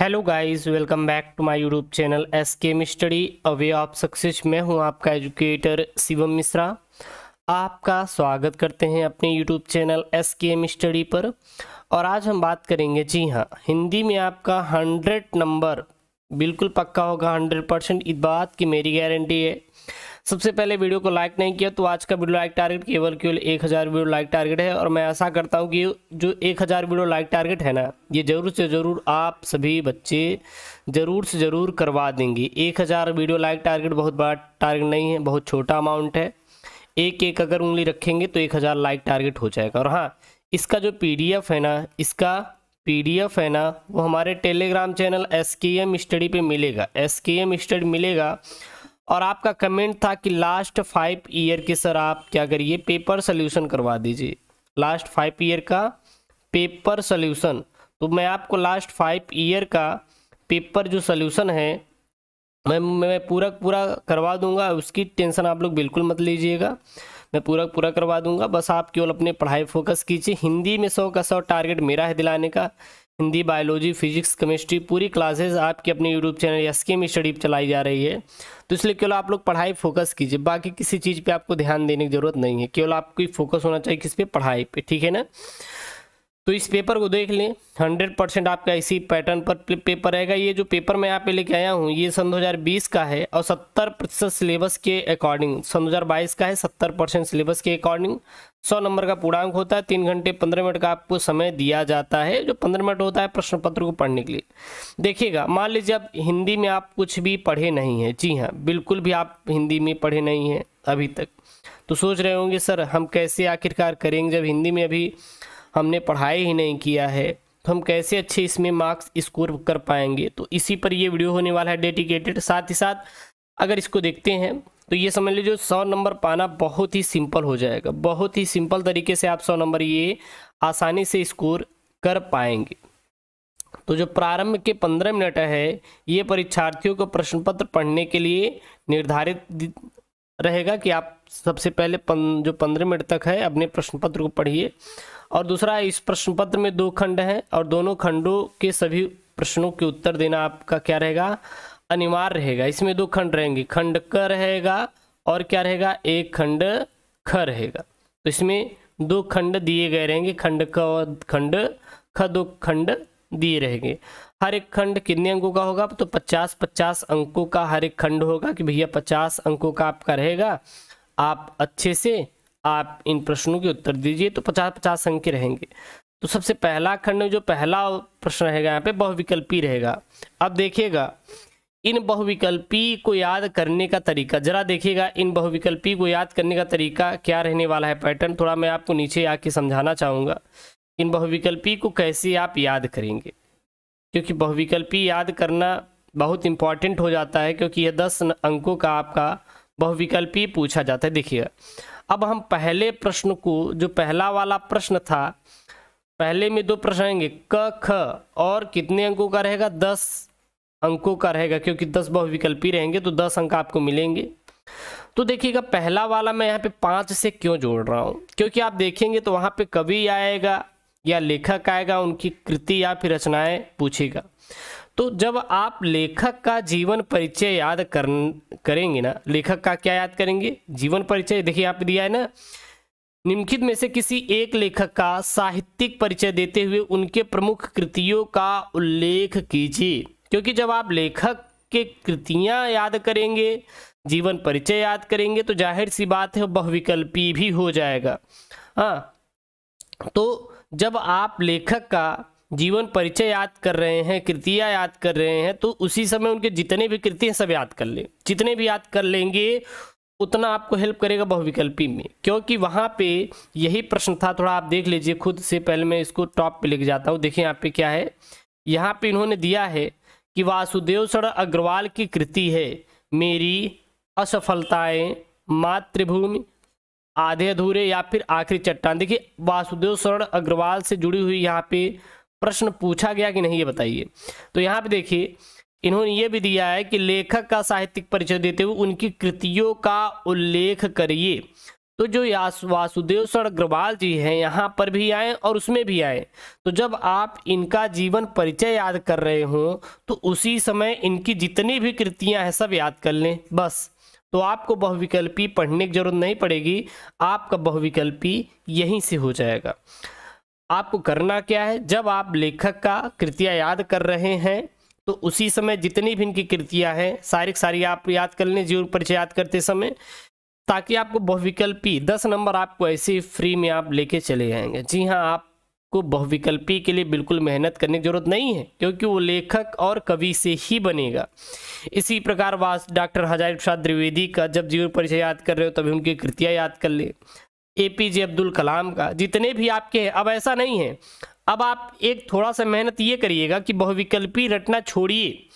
hello guys welcome back to my YouTube channel S K study away of success मैं हूं आपका educator Shivam Mishra आपका स्वागत करते हैं अपने YouTube channel S K study पर और आज हम बात करेंगे जी हां हिंदी में आपका हंड्रेड नंबर बिल्कुल पक्का होगा हंड्रेड परसेंट इस बात की मेरी गारंटी है सबसे पहले वीडियो को लाइक नहीं किया तो आज का वीडियो लाइक टारगेट केवल केवल एक हज़ार वीडियो लाइक टारगेट है और मैं ऐसा करता हूँ कि जो एक हज़ार वीडियो लाइक टारगेट है ना ये ज़रूर से ज़रूर आप सभी बच्चे ज़रूर से ज़रूर करवा देंगे एक हज़ार वीडियो लाइक टारगेट बहुत बड़ा टारगेट नहीं है बहुत छोटा अमाउंट है एक एक अगर उंगली रखेंगे तो एक हज़ार लाइक टारगेट हो जाएगा और हाँ इसका जो एफ है ना इसका पीडीएफ है ना वो हमारे Telegram channel S K M study पर मिलेगा एस के एम स्टडी मिलेगा और आपका कमेंट था कि लास्ट फाइव ईयर के सर आप क्या करिए पेपर सोल्यूशन करवा दीजिए लास्ट फाइव ईयर का पेपर सोल्यूशन तो मैं आपको लास्ट फाइव ईयर का पेपर जो सोल्यूशन है मैं मैं पूरा पूरा करवा दूंगा उसकी टेंशन आप लोग बिल्कुल मत लीजिएगा मैं पूरा पूरा करवा दूंगा बस आप केवल अपने पढ़ाई फोकस कीजिए हिंदी में सौ का सौ टारगेट मेरा है दिलाने का हिंदी बायोलॉजी फिजिक्स केमिस्ट्री पूरी क्लासेस आपके अपने YouTube channel S K study चलाई जा रही है तो इसलिए केवल आप लोग पढ़ाई फोकस कीजिए बाकी किसी चीज़ पे आपको ध्यान देने की जरूरत नहीं है केवल आपकी फोकस होना चाहिए किस पे पढ़ाई पे ठीक है ना तो इस पेपर को देख लें हंड्रेड परसेंट आपका इसी पैटर्न पर पेपर रहेगा ये जो पेपर मैं यहाँ पे लेके आया हूँ ये सन 2020 का है और 70 प्रतिशत सिलेबस के अकॉर्डिंग सन 2022 का है 70 परसेंट सिलेबस के अकॉर्डिंग 100 नंबर का पूर्णांक होता है तीन घंटे पंद्रह मिनट का आपको समय दिया जाता है जो पंद्रह मिनट होता है प्रश्न पत्र को पढ़ने के लिए देखिएगा मान लीजिए आप हिंदी में आप कुछ भी पढ़े नहीं हैं जी हाँ बिल्कुल भी आप हिंदी में पढ़े नहीं हैं अभी तक तो सोच रहे होंगे सर हम कैसे आखिरकार करेंगे जब हिंदी में अभी हमने पढ़ाई ही नहीं किया है तो हम कैसे अच्छे इसमें मार्क्स स्कोर कर पाएंगे तो इसी पर ये वीडियो होने वाला है डेडिकेटेड साथ ही साथ अगर इसको देखते हैं तो ये समझ लीजिए सौ नंबर पाना बहुत ही सिंपल हो जाएगा बहुत ही सिंपल तरीके से आप सौ नंबर ये आसानी से स्कोर कर पाएंगे तो जो प्रारंभ के पंद्रह मिनट है ये परीक्षार्थियों को प्रश्न पत्र पढ़ने के लिए निर्धारित रहेगा कि आप सबसे पहले पन, जो पंद्रह मिनट तक है अपने प्रश्न पत्र को पढ़िए और दूसरा इस प्रश्न पत्र में दो खंड हैं और दोनों खंडों के सभी प्रश्नों के उत्तर देना आपका क्या रहेगा अनिवार्य रहेगा इसमें दो खंड रहेंगे खंड क रहेगा और क्या रहेगा एक खंड ख रहेगा तो इसमें दो खंड दिए गए रहेंगे खंड क और खंड ख दो खंड दिए रहेंगे हर एक खंड कितने अंकों का होगा तो पचास पचास अंकों का हर एक खंड होगा कि भैया पचास अंकों का आपका रहेगा आप अच्छे से आप इन प्रश्नों के उत्तर दीजिए तो पचास पचास अंक के रहेंगे तो सबसे पहला खंड जो पहला प्रश्न रहेगा यहाँ पे बहुविकल्पी रहेगा अब देखिएगा इन बहुविकल्पी को याद करने का तरीका जरा देखिएगा इन बहुविकल्पी को याद करने का तरीका क्या रहने वाला है पैटर्न थोड़ा मैं आपको नीचे आके समझाना चाहूँगा इन बहुविकल्पी को कैसे आप याद करेंगे क्योंकि बहुविकल्पी याद करना बहुत इंपॉर्टेंट हो जाता है क्योंकि यह दस अंकों का आपका बहुविकल्पी पूछा जाता है देखिएगा अब हम पहले प्रश्न को जो पहला वाला प्रश्न था पहले में दो प्रश्न आएंगे क ख और कितने अंकों का रहेगा दस अंकों का रहेगा क्योंकि दस बहुविकल्पी रहेंगे तो दस अंक आपको मिलेंगे तो देखिएगा पहला वाला मैं यहाँ पे पाँच से क्यों जोड़ रहा हूँ क्योंकि आप देखेंगे तो वहाँ पे कवि आएगा या लेखक आएगा उनकी कृति या फिर रचनाएं पूछेगा तो जब आप लेखक का जीवन परिचय याद कर करेंगे ना लेखक का क्या याद करेंगे जीवन परिचय देखिए आप दिया है ना निम्नलिखित में से किसी एक लेखक का साहित्यिक परिचय देते हुए उनके प्रमुख कृतियों का उल्लेख कीजिए क्योंकि जब आप लेखक के कृतियां याद करेंगे जीवन परिचय याद करेंगे तो जाहिर सी बात है बहुविकल्पी भी हो जाएगा हाँ तो जब आप लेखक का जीवन परिचय याद कर रहे हैं कृतियाँ याद कर रहे हैं तो उसी समय उनके जितने भी कृति हैं सब याद कर लें जितने भी याद कर लेंगे उतना आपको हेल्प करेगा बहुविकल्पी में क्योंकि वहाँ पे यही प्रश्न था थोड़ा आप देख लीजिए खुद से पहले मैं इसको टॉप पे लेके जाता हूँ देखिए यहाँ पे क्या है यहाँ पे इन्होंने दिया है कि वासुदेव सर अग्रवाल की कृति है मेरी असफलताएँ मातृभूमि आधे अधूरे या फिर आखिरी चट्टान देखिए वासुदेव शरण अग्रवाल से जुड़ी हुई यहाँ पे प्रश्न पूछा गया कि नहीं ये बताइए तो यहाँ पे देखिए इन्होंने ये भी दिया है कि लेखक का साहित्यिक परिचय देते हुए उनकी कृतियों का उल्लेख करिए तो जो वासुदेव सर अग्रवाल जी हैं यहाँ पर भी आए और उसमें भी आए तो जब आप इनका जीवन परिचय याद कर रहे हो तो उसी समय इनकी जितनी भी कृतियाँ हैं सब याद कर लें बस तो आपको बहुविकल्पी पढ़ने की जरूरत नहीं पड़ेगी आपका बहुविकल्पी यहीं से हो जाएगा आपको करना क्या है जब आप लेखक का कृतियाँ याद कर रहे हैं तो उसी समय जितनी भी इनकी कृतियाँ हैं सारी सारी आप याद कर लें जीवन परिचय याद करते समय ताकि आपको बहुविकल्पी दस नंबर आपको ऐसे फ्री में आप लेके चले जाएंगे जी हाँ आपको बहुविकल्पी के लिए बिल्कुल मेहनत करने की जरूरत नहीं है क्योंकि वो लेखक और कवि से ही बनेगा इसी प्रकार वास डॉक्टर हजारी प्रसाद द्विवेदी का जब जीवन परिचय याद कर रहे हो तभी उनकी कृतियाँ याद कर ले ए पी जे अब्दुल कलाम का जितने भी आपके हैं अब ऐसा नहीं है अब आप एक थोड़ा सा मेहनत ये करिएगा कि बहुविकल्पी रटना छोड़िए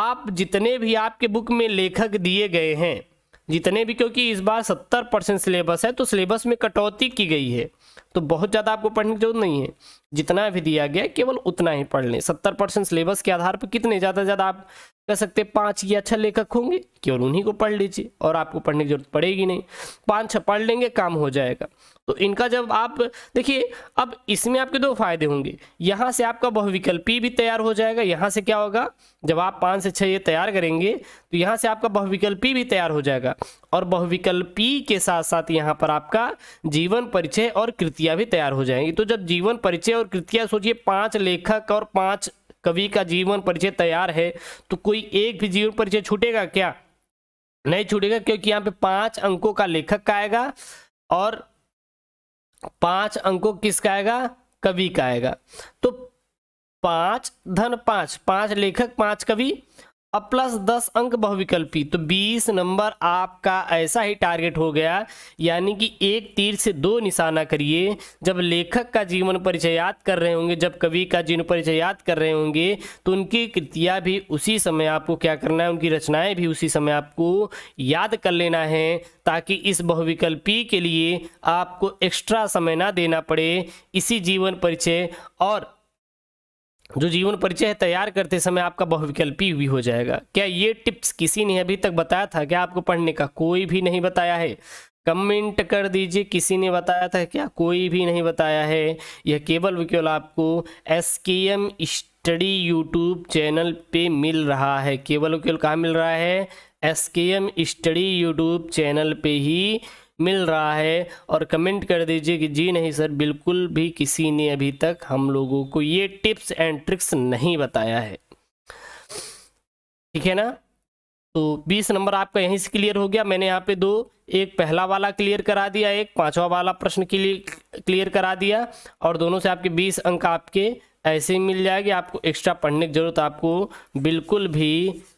आप जितने भी आपके बुक में लेखक दिए गए हैं जितने भी क्योंकि इस बार सत्तर परसेंट सिलेबस है तो सिलेबस में कटौती की गई है तो बहुत ज़्यादा आपको पढ़ने की जरूरत नहीं है जितना भी दिया गया केवल उतना ही पढ़ लें सत्तर परसेंट सिलेबस के आधार पर कितने ज़्यादा से ज़्यादा आप कह सकते हैं पाँच या छः लेखक होंगे केवल उन्हीं को पढ़ लीजिए और आपको पढ़ने की जरूरत पड़ेगी नहीं पाँच छः पढ़ लेंगे काम हो जाएगा तो इनका जब आप देखिए अब इसमें आपके दो फायदे होंगे यहाँ से आपका बहुविकल्पी भी तैयार हो जाएगा यहाँ से क्या होगा जब आप पाँच से छः ये तैयार करेंगे तो यहाँ से आपका बहुविकल्पी भी तैयार हो जाएगा और बहुविकल्पी के साथ साथ यहाँ पर आपका जीवन परिचय और कृतियाँ भी तैयार हो जाएंगी तो जब जीवन परिचय और कृतियाँ सोचिए पाँच लेखक और पाँच कवि का जीवन परिचय तैयार है तो कोई एक भी जीवन परिचय छूटेगा क्या नहीं छूटेगा क्योंकि यहाँ पे पांच अंकों का लेखक का आएगा और पांच अंकों किसका आएगा कवि का आएगा तो पांच धन पांच पांच लेखक पांच कवि अब प्लस दस अंक बहुविकल्पी तो बीस नंबर आपका ऐसा ही टारगेट हो गया यानी कि एक तीर से दो निशाना करिए जब लेखक का जीवन परिचय याद कर रहे होंगे जब कवि का जीवन परिचय याद कर रहे होंगे तो उनकी कृतियाँ भी उसी समय आपको क्या करना है उनकी रचनाएं भी उसी समय आपको याद कर लेना है ताकि इस बहुविकल्पी के लिए आपको एक्स्ट्रा समय ना देना पड़े इसी जीवन परिचय और जो जीवन परिचय तैयार करते समय आपका बहुविकल्पी भी हो जाएगा क्या ये टिप्स किसी ने अभी तक बताया था क्या आपको पढ़ने का कोई भी नहीं बताया है कमेंट कर दीजिए किसी ने बताया था क्या कोई भी नहीं बताया है यह केवल केवल आपको S K M study YouTube channel पे मिल रहा है केवल केवल कहाँ मिल रहा है S K M study YouTube channel पे ही मिल रहा है और कमेंट कर दीजिए कि जी नहीं सर बिल्कुल भी किसी ने अभी तक हम लोगों को ये टिप्स एंड ट्रिक्स नहीं बताया है ठीक है ना तो 20 नंबर आपका यहीं से क्लियर हो गया मैंने यहाँ पे दो एक पहला वाला क्लियर करा दिया एक पांचवा वाला प्रश्न के लिए क्लियर करा दिया और दोनों से आपके 20 अंक आपके ऐसे ही मिल जाएगी आपको एक्स्ट्रा पढ़ने की ज़रूरत आपको बिल्कुल भी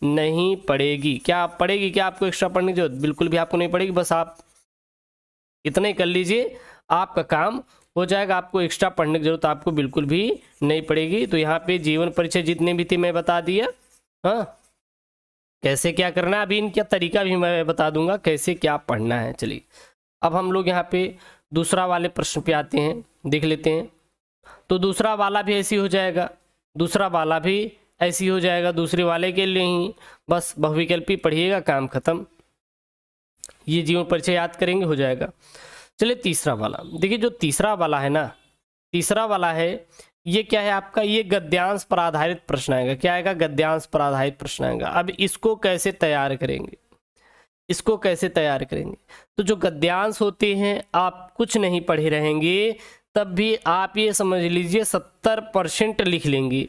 नहीं पड़ेगी क्या पड़ेगी क्या आपको एक्स्ट्रा पढ़ने की जरूरत बिल्कुल भी आपको नहीं पड़ेगी बस आप इतना ही कर लीजिए आपका काम हो जाएगा आपको एक्स्ट्रा पढ़ने की जरूरत आपको बिल्कुल भी नहीं पड़ेगी तो यहाँ पे जीवन परिचय जितने भी थे मैं बता दिया हाँ कैसे क्या करना है अभी इनका तरीका भी मैं बता दूंगा कैसे क्या पढ़ना है चलिए अब हम लोग यहाँ पे दूसरा वाले प्रश्न पे आते हैं देख लेते हैं तो दूसरा वाला भी ऐसी हो जाएगा दूसरा वाला भी ऐसी हो जाएगा दूसरे वाले के लिए ही बस बहुविकल्पी पढ़िएगा काम खत्म ये जीवन परिचय याद करेंगे हो जाएगा चलिए तीसरा वाला देखिए जो तीसरा वाला है ना तीसरा वाला है ये क्या है आपका ये गद्यांश पर आधारित प्रश्न आएगा क्या आएगा गद्यांश पर आधारित प्रश्न आएगा अब इसको कैसे तैयार करेंगे इसको कैसे तैयार करेंगे तो जो गद्यांश होते हैं आप कुछ नहीं पढ़े रहेंगे तब भी आप ये समझ लीजिए सत्तर परसेंट लिख लेंगे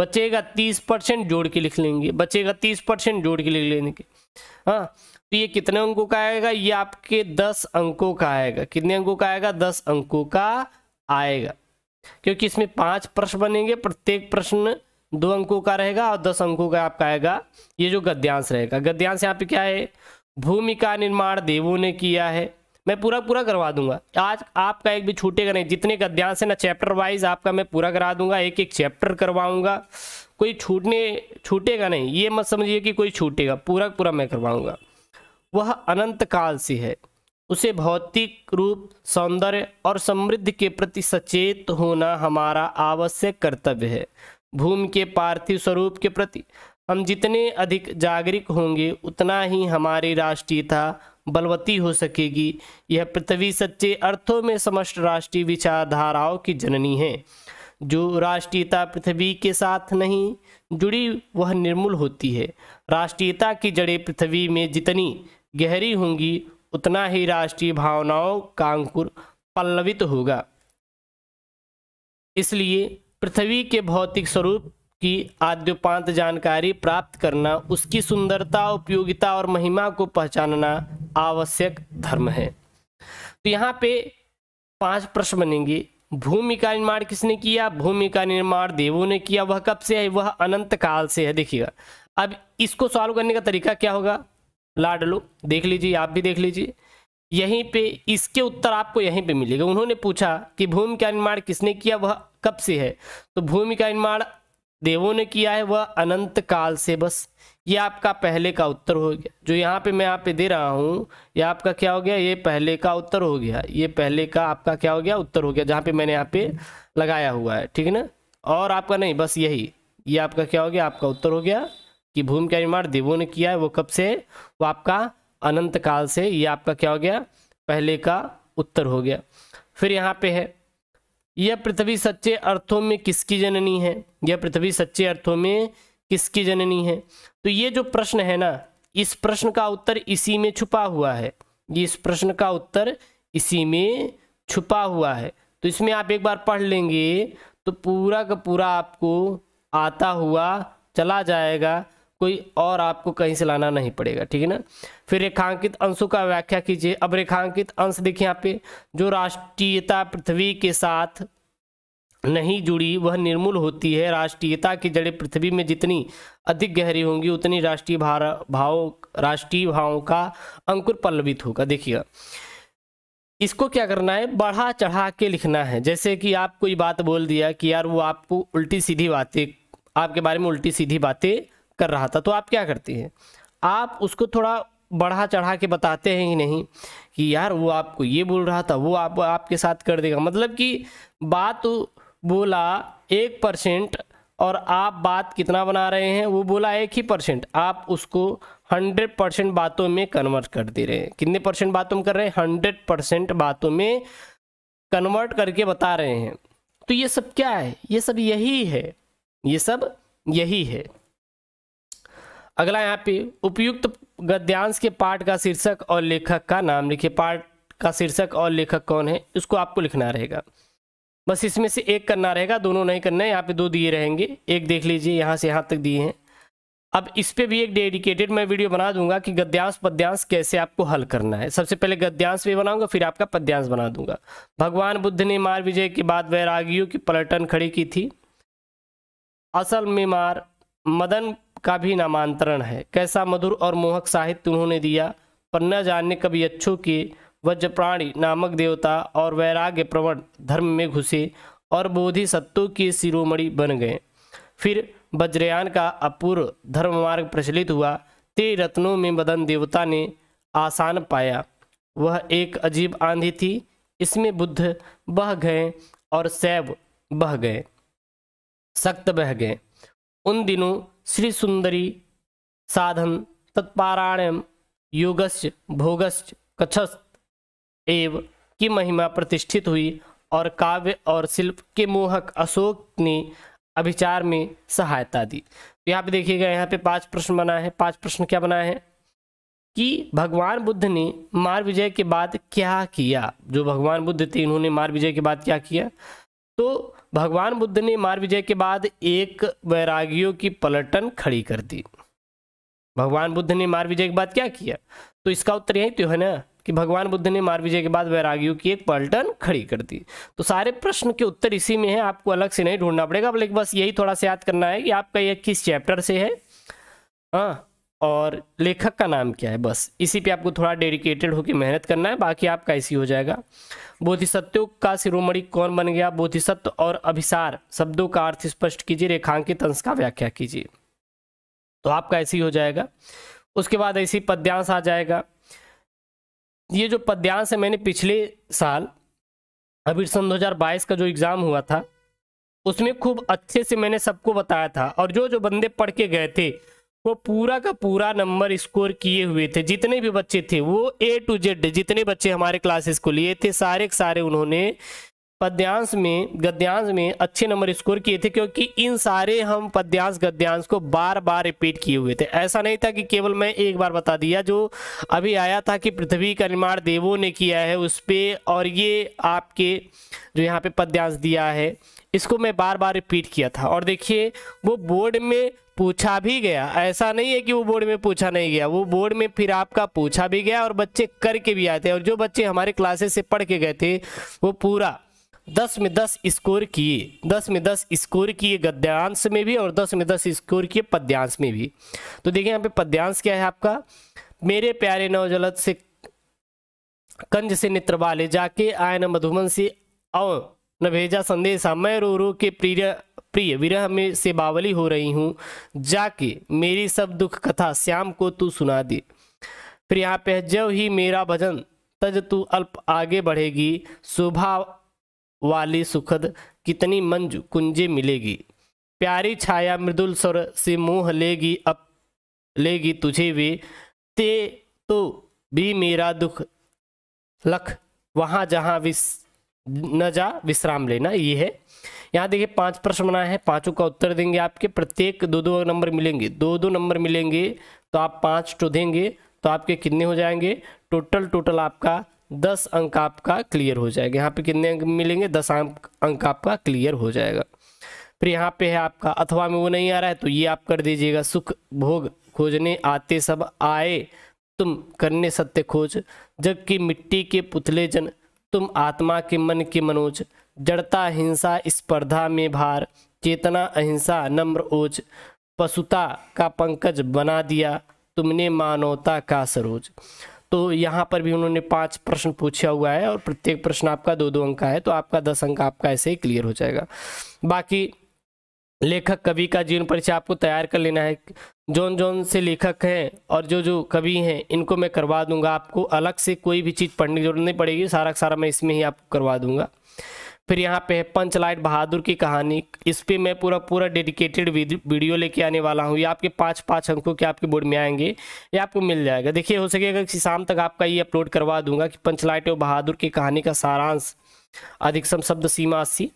बचेगा तीस परसेंट जोड़ के लिख लेंगे बचेगा तीस परसेंट जोड़ के लिख लेंगे हाँ तो ये कितने अंकों का आएगा ये आपके दस अंकों का आएगा कितने अंकों का आएगा दस अंकों का आएगा क्योंकि इसमें पांच प्रश्न बनेंगे प्रत्येक प्रश्न दो अंकों का रहेगा और दस अंकों का आपका आएगा ये जो गद्यांश रहेगा गद्यांश यहाँ पे क्या है भूमि का निर्माण देवों ने किया है मैं पूरा पूरा करवा दूंगा आज आपका एक भी छूटेगा नहीं जितने गद्यांश है ना चैप्टर वाइज आपका मैं पूरा करा दूंगा एक एक चैप्टर करवाऊंगा कोई छूटने छूटेगा नहीं ये मत समझिए कि कोई छूटेगा पूरा पूरा मैं करवाऊंगा वह अनंत काल से है उसे भौतिक रूप सौंदर्य और समृद्धि के प्रति सचेत होना हमारा आवश्यक कर्तव्य है भूमि के पार्थिव स्वरूप के प्रति हम जितने अधिक जागरूक होंगे उतना ही हमारी राष्ट्रीयता बलवती हो सकेगी यह पृथ्वी सच्चे अर्थों में समस्त राष्ट्रीय विचारधाराओं की जननी है जो राष्ट्रीयता पृथ्वी के साथ नहीं जुड़ी वह निर्मूल होती है राष्ट्रीयता की जड़ें पृथ्वी में जितनी गहरी होंगी उतना ही राष्ट्रीय भावनाओं का अंकुर पल्लवित होगा इसलिए पृथ्वी के भौतिक स्वरूप की आद्योपांत जानकारी प्राप्त करना उसकी सुंदरता उपयोगिता और महिमा को पहचानना आवश्यक धर्म है तो यहाँ पे पांच प्रश्न बनेंगे भूमि का निर्माण किसने किया भूमि का निर्माण देवों ने किया वह कब से है वह अनंत काल से है देखिएगा अब इसको सॉल्व करने का तरीका क्या होगा लाडलो देख लीजिए आप भी देख लीजिए यहीं पे इसके उत्तर आपको यहीं पे मिलेगा उन्होंने पूछा कि भूमि का निर्माण किसने किया वह कब से है तो भूमि का निर्माण देवों ने किया है वह अनंत काल से बस ये आपका पहले का उत्तर हो गया जो यहाँ पे मैं यहाँ पे दे रहा हूँ ये आपका क्या हो गया ये पहले का उत्तर हो गया ये पहले का आपका क्या हो गया उत्तर हो गया जहाँ पे मैंने यहाँ पे लगाया हुआ है ठीक है ना और आपका नहीं बस यही ये आपका क्या हो गया आपका उत्तर हो गया कि भूमि का निर्माण देवों ने किया है वो कब से वो आपका अनंत काल से ये आपका क्या हो गया पहले का उत्तर हो गया फिर यहाँ पे है यह पृथ्वी सच्चे अर्थों में किसकी जननी है यह पृथ्वी सच्चे अर्थों में किसकी जननी है तो ये जो प्रश्न है ना इस प्रश्न का उत्तर इसी में छुपा हुआ है ये इस प्रश्न का उत्तर इसी में छुपा हुआ है तो इसमें आप एक बार पढ़ लेंगे तो पूरा का पूरा आपको आता हुआ चला जाएगा कोई और आपको कहीं से लाना नहीं पड़ेगा ठीक है ना फिर रेखांकित अंशों का व्याख्या कीजिए अब रेखांकित अंश देखिए यहाँ पे जो राष्ट्रीयता पृथ्वी के साथ नहीं जुड़ी वह निर्मूल होती है राष्ट्रीयता की जड़ें पृथ्वी में जितनी अधिक गहरी होंगी उतनी राष्ट्रीय भार भावों राष्ट्रीय भावों का अंकुर पल्लवित होगा देखिएगा इसको क्या करना है बढ़ा चढ़ा के लिखना है जैसे कि आप कोई बात बोल दिया कि यार वो आपको उल्टी सीधी बातें आपके बारे में उल्टी सीधी बातें कर रहा था तो आप क्या करती हैं आप उसको थोड़ा बढ़ा चढ़ा के बताते हैं ही नहीं कि यार वो आपको ये बोल रहा था वो आप आपके साथ कर देगा मतलब कि बात बोला एक परसेंट और आप बात कितना बना रहे हैं वो बोला एक ही परसेंट आप उसको हंड्रेड परसेंट बातों में कन्वर्ट कर दे रहे हैं कितने परसेंट बातों में कर रहे हैं हंड्रेड परसेंट बातों में कन्वर्ट करके बता रहे हैं तो ये सब क्या है ये सब यही है ये सब यही है अगला यहाँ पे उपयुक्त गद्यांश के पाठ का शीर्षक और लेखक का नाम लिखिए पाठ का शीर्षक और लेखक कौन है इसको आपको लिखना रहेगा बस इसमें से एक करना रहेगा दोनों नहीं करना है यहाँ पे दो दिए रहेंगे एक देख लीजिए यहाँ से यहाँ तक दिए हैं अब इस पर भी एक डेडिकेटेड मैं वीडियो बना दूंगा कि गद्यांश पद्यांश कैसे आपको हल करना है सबसे पहले गद्यांश भी बनाऊंगा फिर आपका पद्यांश बना दूंगा भगवान बुद्ध ने मार विजय के बाद वैरागियों की पलटन खड़ी की थी असल में मार मदन का भी नामांतरण है कैसा मधुर और मोहक साहित्य उन्होंने दिया पर न जानने कभी अच्छों के वज्रप्राणी नामक देवता और वैराग्य प्रवण धर्म में घुसे और बोधि सत्तों के शिरोमणि बन गए फिर वज्रयान का अपूर्व धर्म मार्ग प्रचलित हुआ ते रत्नों में मदन देवता ने आसान पाया वह एक अजीब आंधी थी इसमें बुद्ध बह गए और शैव बह गए सख्त बह गए उन दिनों श्री सुंदरी साधन तत्पारायण योगस्य भोगस्य कच्छस्त एव की महिमा प्रतिष्ठित हुई और काव्य और शिल्प के मोहक अशोक ने अभिचार में सहायता दी तो यहाँ पे देखिएगा यहाँ पे पांच प्रश्न बना है पांच प्रश्न क्या बना है कि भगवान बुद्ध ने मार विजय के बाद क्या किया जो भगवान बुद्ध थे इन्होंने मार विजय के बाद क्या किया तो भगवान बुद्ध ने मार विजय के बाद एक वैरागियों की पलटन खड़ी कर दी भगवान बुद्ध ने मार विजय के बाद क्या किया तो इसका उत्तर यही तो है ना कि भगवान बुद्ध ने मार विजय के बाद वैरागियों की एक पलटन खड़ी कर दी तो सारे प्रश्न के उत्तर इसी में है आपको अलग से नहीं ढूंढना पड़ेगा बल्कि बस यही थोड़ा सा याद करना है कि आपका यह किस चैप्टर से है हाँ और लेखक का नाम क्या है बस इसी पे आपको थोड़ा डेडिकेटेड होकर मेहनत करना है बाकी आपका ऐसी हो जाएगा बोधिसत्व का शिरोमणि कौन बन गया बोधिसत्य और अभिसार शब्दों का अर्थ स्पष्ट कीजिए रेखांकित अंश का व्याख्या कीजिए तो आपका ऐसी हो जाएगा उसके बाद ऐसी पद्यांश आ जाएगा ये जो पद्यांश है मैंने पिछले साल अभी सन बाईस का जो एग्ज़ाम हुआ था उसमें खूब अच्छे से मैंने सबको बताया था और जो जो बंदे पढ़ के गए थे वो पूरा का पूरा नंबर स्कोर किए हुए थे जितने भी बच्चे थे वो ए टू जेड जितने बच्चे हमारे क्लासेस को लिए थे सारे के सारे उन्होंने पद्यांश में गद्यांश में अच्छे नंबर स्कोर किए थे क्योंकि इन सारे हम पद्यांश गद्यांश को बार बार रिपीट किए हुए थे ऐसा नहीं था कि केवल मैं एक बार बता दिया जो अभी आया था कि पृथ्वी का निर्माण देवों ने किया है उस पर और ये आपके जो यहाँ पे पद्यांश दिया है इसको मैं बार बार रिपीट किया था और देखिए वो बोर्ड में पूछा भी गया ऐसा नहीं है कि वो बोर्ड में पूछा नहीं गया वो बोर्ड में फिर आपका पूछा भी गया और बच्चे करके भी आए थे और जो बच्चे हमारे क्लासेस से पढ़ के गए थे वो पूरा दस में दस स्कोर किए दस में दस स्कोर किए गद्यांश में भी और दस में दस स्कोर किए पद्यांश में भी तो देखिए यहाँ पे पद्यांश क्या है आपका मेरे प्यारे नवजलत से कंज से नित्र वाले जाके आयन मधुमन से औ न भेजा संदेशा मैं रो रो के प्रिय प्रिय विरह में से बावली हो रही हूँ जाके मेरी सब दुख कथा श्याम को तू सुना दे फिर यहाँ पे जब ही मेरा भजन तज तू अल्प आगे बढ़ेगी शोभा वाली सुखद कितनी मंज कुंजे मिलेगी प्यारी छाया मृदुल स्वर से मोह लेगी अब लेगी तुझे वे ते तो भी मेरा दुख लख वहाँ जहाँ विस न जा विश्राम लेना ये है यहाँ देखिए पांच प्रश्न बनाए हैं पांचों का उत्तर देंगे आपके प्रत्येक दो दो नंबर मिलेंगे दो दो नंबर मिलेंगे तो आप पाँच टू देंगे तो आपके कितने हो जाएंगे टोटल टोटल आपका दस अंक आपका क्लियर हो जाएगा यहाँ पे कितने अंक मिलेंगे दस अंक आपका क्लियर हो जाएगा फिर यहाँ पे है आपका अथवा में वो नहीं आ रहा है तो ये आप कर दीजिएगा सुख भोग खोजने आते सब आए तुम करने सत्य खोज जबकि मिट्टी के पुतले जन तुम आत्मा के मन के मनोज जड़ता हिंसा स्पर्धा में भार चेतना अहिंसा नम्र ओज पशुता का पंकज बना दिया तुमने मानवता का सरोज तो यहाँ पर भी उन्होंने पांच प्रश्न पूछा हुआ है और प्रत्येक प्रश्न आपका दो दो अंक का है तो आपका दस अंक आपका ऐसे ही क्लियर हो जाएगा बाकी लेखक कवि का जीवन परिचय आपको तैयार कर लेना है जॉन जॉन से लेखक हैं और जो जो कवि हैं इनको मैं करवा दूंगा आपको अलग से कोई भी चीज़ पढ़ने की जरूरत नहीं पड़ेगी सारा सारा मैं इसमें ही आपको करवा दूंगा फिर यहाँ पे है पंचलाइट बहादुर की कहानी इस पर मैं पूरा पूरा डेडिकेटेड वीडियो लेके आने वाला हूँ ये आपके पाँच पाँच अंकों के आपके बोर्ड में आएंगे ये आपको मिल जाएगा देखिए हो सकेगा कि शाम तक आपका ये अपलोड करवा दूंगा कि पंचलाइट और बहादुर की कहानी का सारांश अधिकतम शब्द सीमा अस्सी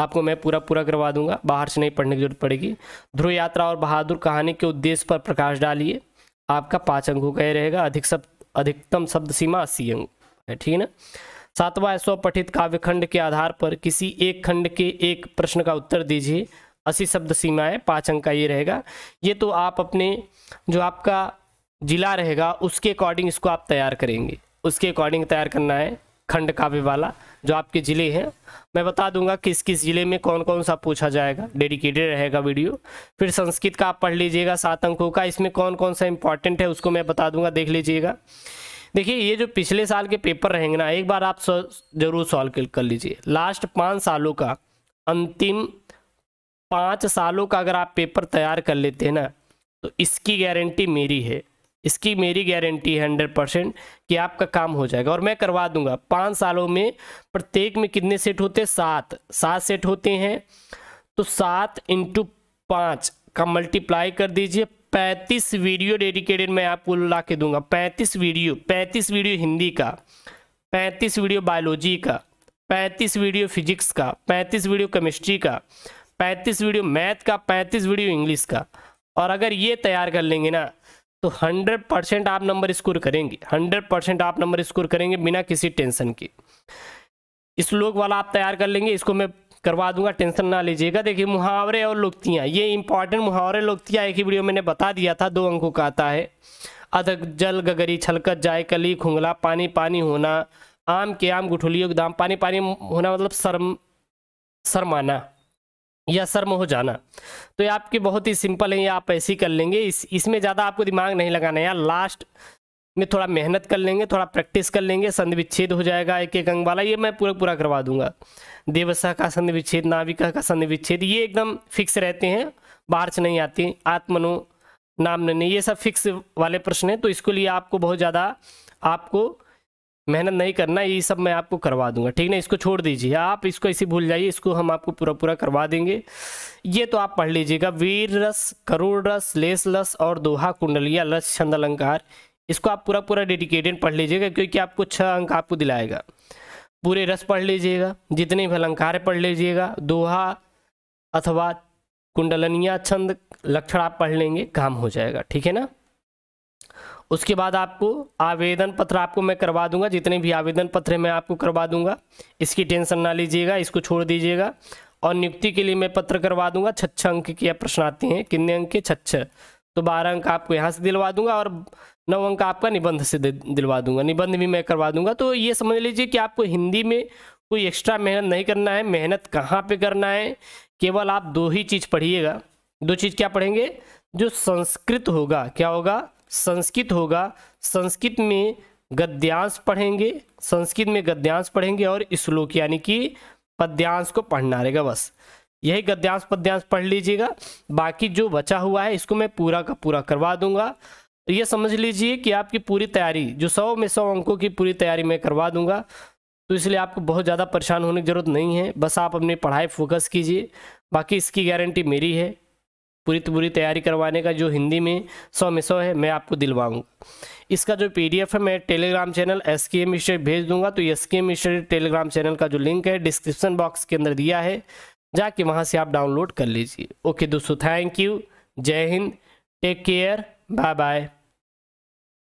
आपको मैं पूरा पूरा करवा दूंगा बाहर से नहीं पढ़ने की जरूरत पड़ेगी ध्रुव यात्रा और बहादुर कहानी के उद्देश्य पर प्रकाश डालिए आपका पाँच अंकों का ये रहेगा अधिक शब्द अधिकतम शब्द सीमा अस्सी अंक है ठीक है ना सातवां स्वपठित काव्य खंड के आधार पर किसी एक खंड के एक प्रश्न का उत्तर दीजिए अस्सी शब्द सीमा है पाँच अंक का ये रहेगा ये तो आप अपने जो आपका जिला रहेगा उसके अकॉर्डिंग इसको आप तैयार करेंगे उसके अकॉर्डिंग तैयार करना है खंड काव्य वाला जो आपके ज़िले हैं मैं बता दूंगा किस किस ज़िले में कौन कौन सा पूछा जाएगा डेडिकेटेड रहेगा वीडियो फिर संस्कृत का आप पढ़ लीजिएगा सात अंकों का इसमें कौन कौन सा इंपॉर्टेंट है उसको मैं बता दूंगा देख लीजिएगा देखिए ये जो पिछले साल के पेपर रहेंगे ना एक बार आप जरूर सॉल्व कर लीजिए लास्ट पाँच सालों का अंतिम पाँच सालों का अगर आप पेपर तैयार कर लेते हैं ना तो इसकी गारंटी मेरी है इसकी मेरी गारंटी है हंड्रेड परसेंट कि आपका काम हो जाएगा और मैं करवा दूंगा पाँच सालों में प्रत्येक में कितने सेट होते हैं सात सात सेट होते हैं तो सात इंटू पाँच का मल्टीप्लाई कर दीजिए पैंतीस वीडियो डेडिकेटेड मैं आपको ला के दूंगा पैंतीस वीडियो पैंतीस वीडियो हिंदी का पैंतीस वीडियो बायोलॉजी का पैंतीस वीडियो फिजिक्स का पैंतीस वीडियो केमिस्ट्री का पैंतीस वीडियो मैथ का पैंतीस वीडियो इंग्लिश का और अगर ये तैयार कर लेंगे ना तो 100 परसेंट आप नंबर स्कोर करेंगे 100 परसेंट आप नंबर स्कोर करेंगे बिना किसी टेंशन के इस लोग वाला आप तैयार कर लेंगे इसको मैं करवा दूंगा टेंशन ना लीजिएगा देखिए मुहावरे और लुकतियाँ ये इंपॉर्टेंट मुहावरे लुकतियाँ एक ही वीडियो मैंने बता दिया था दो अंकों का आता है अधक जल गगरी छलकत जाए कली खुंगला पानी पानी होना आम के आम गुठलियों के दाम पानी पानी होना मतलब शर्म शर्माना या शर्म हो जाना तो ये आपके बहुत ही सिंपल है ये आप ऐसे ही कर लेंगे इस इसमें ज़्यादा आपको दिमाग नहीं लगाना है यार लास्ट में थोड़ा मेहनत कर लेंगे थोड़ा प्रैक्टिस कर लेंगे संधि विच्छेद हो जाएगा एक एक अंग वाला ये मैं पूरा पूरा करवा दूंगा देवसा का संधि विच्छेद नाविका का संधि विच्छेद ये एकदम फिक्स रहते हैं बाहर नहीं आती आत्मनो नाम नहीं ये सब फिक्स वाले प्रश्न हैं तो इसके लिए आपको बहुत ज़्यादा आपको मेहनत नहीं करना ये सब मैं आपको करवा दूंगा ठीक ना इसको छोड़ दीजिए आप इसको ऐसे भूल जाइए इसको हम आपको पूरा पूरा करवा देंगे ये तो आप पढ़ लीजिएगा वीर रस करुण रस लेस लस और दोहा कुंडलिया लस छंद अलंकार इसको आप पूरा पूरा डेडिकेटेड पढ़ लीजिएगा क्योंकि आपको छः अंक आपको दिलाएगा पूरे रस पढ़ लीजिएगा जितने भी अलंकार पढ़ लीजिएगा दोहा अथवा कुंडलनिया छंद लक्षण आप पढ़ लेंगे काम हो जाएगा ठीक है ना उसके बाद आपको आवेदन पत्र आपको मैं करवा दूंगा जितने भी आवेदन पत्र मैं आपको करवा दूंगा इसकी टेंशन ना लीजिएगा इसको छोड़ दीजिएगा और नियुक्ति के लिए मैं पत्र करवा दूंगा छः अंक के प्रश्न आते हैं कितने अंक के छः तो बारह अंक आपको यहाँ से दिलवा दूंगा और नौ अंक आपका निबंध से दिलवा दूंगा निबंध भी मैं करवा दूंगा तो ये समझ लीजिए कि आपको हिंदी में कोई एक्स्ट्रा मेहनत नहीं करना है मेहनत कहाँ पर करना है केवल आप दो ही चीज़ पढ़िएगा दो चीज़ क्या पढ़ेंगे जो संस्कृत होगा क्या होगा संस्कृत होगा संस्कृत में गद्यांश पढ़ेंगे संस्कृत में गद्यांश पढ़ेंगे और श्लोक यानी कि पद्यांश को पढ़ना रहेगा बस यही गद्यांश पद्यांश पढ़ लीजिएगा बाकी जो बचा हुआ है इसको मैं पूरा का पूरा करवा दूंगा तो ये समझ लीजिए कि आपकी पूरी तैयारी जो सौ में सौ अंकों की पूरी तैयारी मैं करवा दूंगा तो इसलिए आपको बहुत ज़्यादा परेशान होने की ज़रूरत नहीं है बस आप अपनी पढ़ाई फोकस कीजिए बाकी इसकी गारंटी मेरी है पूरी पूरी तैयारी करवाने का जो हिंदी में सौ में सौ है मैं आपको दिलवाऊंगा इसका जो पीडीएफ है मैं Telegram channel S K M study भेज दूंगा तो S K M study Telegram channel का जो लिंक है डिस्क्रिप्शन बॉक्स के अंदर दिया है जाके वहाँ से आप डाउनलोड कर लीजिए ओके दोस्तों थैंक यू जय हिंद टेक केयर बाय बाय